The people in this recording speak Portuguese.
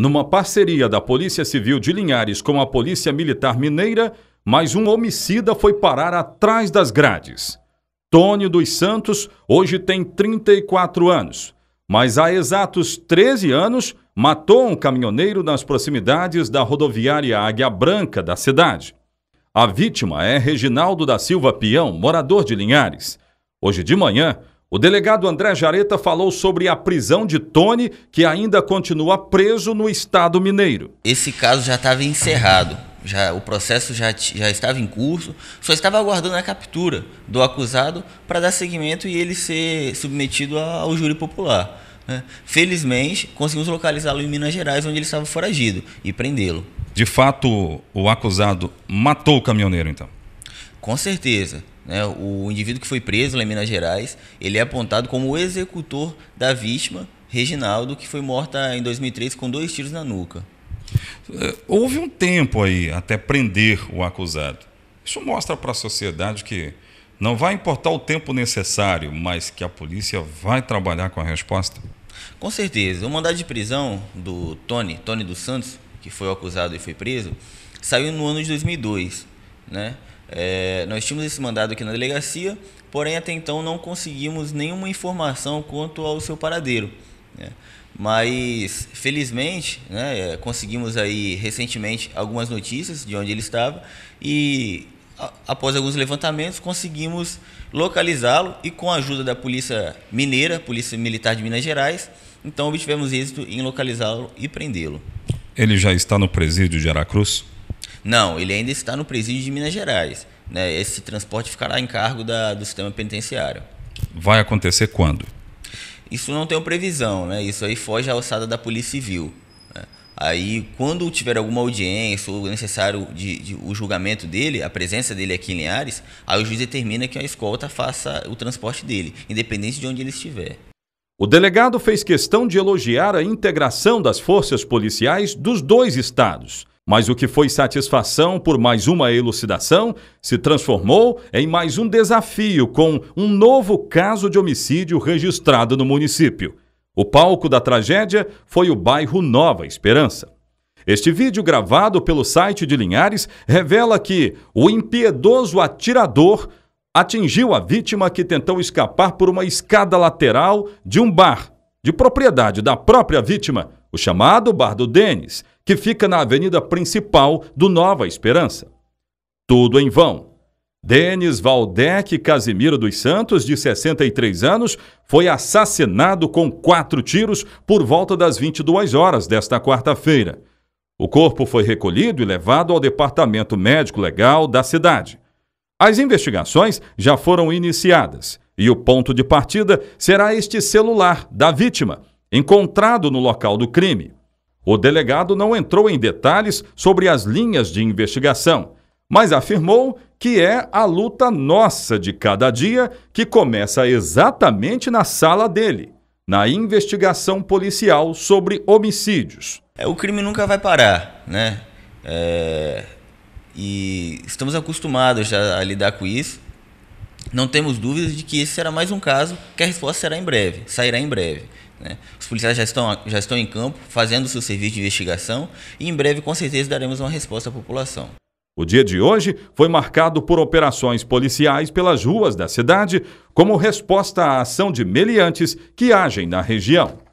Numa parceria da Polícia Civil de Linhares com a Polícia Militar Mineira, mais um homicida foi parar atrás das grades. Tônio dos Santos hoje tem 34 anos, mas há exatos 13 anos matou um caminhoneiro nas proximidades da rodoviária Águia Branca da cidade. A vítima é Reginaldo da Silva Peão, morador de Linhares. Hoje de manhã, o delegado André Jareta falou sobre a prisão de Tony, que ainda continua preso no estado mineiro. Esse caso já estava encerrado. Já, o processo já, já estava em curso, só estava aguardando a captura do acusado para dar seguimento e ele ser submetido ao júri popular. Né? Felizmente, conseguimos localizá-lo em Minas Gerais, onde ele estava foragido, e prendê-lo. De fato, o acusado matou o caminhoneiro, então? Com certeza. Né? O indivíduo que foi preso lá em Minas Gerais, ele é apontado como o executor da vítima, Reginaldo, que foi morta em 2003 com dois tiros na nuca. É, houve um tempo aí até prender o acusado. Isso mostra para a sociedade que não vai importar o tempo necessário, mas que a polícia vai trabalhar com a resposta? Com certeza. O mandado de prisão do Tony, Tony dos Santos, que foi acusado e foi preso, saiu no ano de 2002, né? É, nós tínhamos esse mandado aqui na delegacia, porém até então não conseguimos nenhuma informação quanto ao seu paradeiro. Né? Mas felizmente né, é, conseguimos aí recentemente algumas notícias de onde ele estava e a, após alguns levantamentos conseguimos localizá-lo e com a ajuda da polícia mineira, polícia militar de Minas Gerais, então obtivemos êxito em localizá-lo e prendê-lo. Ele já está no presídio de Aracruz? Não, ele ainda está no presídio de Minas Gerais. Né? Esse transporte ficará em cargo da, do sistema penitenciário. Vai acontecer quando? Isso não tem previsão, né? Isso aí foge à alçada da Polícia Civil. Né? Aí, quando tiver alguma audiência ou necessário de, de, o julgamento dele, a presença dele aqui em Linhares, aí o juiz determina que a escolta faça o transporte dele, independente de onde ele estiver. O delegado fez questão de elogiar a integração das forças policiais dos dois estados mas o que foi satisfação por mais uma elucidação se transformou em mais um desafio com um novo caso de homicídio registrado no município. O palco da tragédia foi o bairro Nova Esperança. Este vídeo, gravado pelo site de Linhares, revela que o impiedoso atirador atingiu a vítima que tentou escapar por uma escada lateral de um bar de propriedade da própria vítima, o chamado Bar do Denis, que fica na avenida principal do Nova Esperança. Tudo em vão. Denis Valdec Casimiro dos Santos, de 63 anos, foi assassinado com quatro tiros por volta das 22 horas desta quarta-feira. O corpo foi recolhido e levado ao Departamento Médico Legal da cidade. As investigações já foram iniciadas e o ponto de partida será este celular da vítima, encontrado no local do crime. O delegado não entrou em detalhes sobre as linhas de investigação, mas afirmou que é a luta nossa de cada dia que começa exatamente na sala dele, na investigação policial sobre homicídios. É, o crime nunca vai parar, né? É... E estamos acostumados a lidar com isso. Não temos dúvidas de que esse será mais um caso que a resposta será em breve, sairá em breve. Né? Os policiais já estão, já estão em campo fazendo o seu serviço de investigação e em breve, com certeza, daremos uma resposta à população. O dia de hoje foi marcado por operações policiais pelas ruas da cidade como resposta à ação de meliantes que agem na região.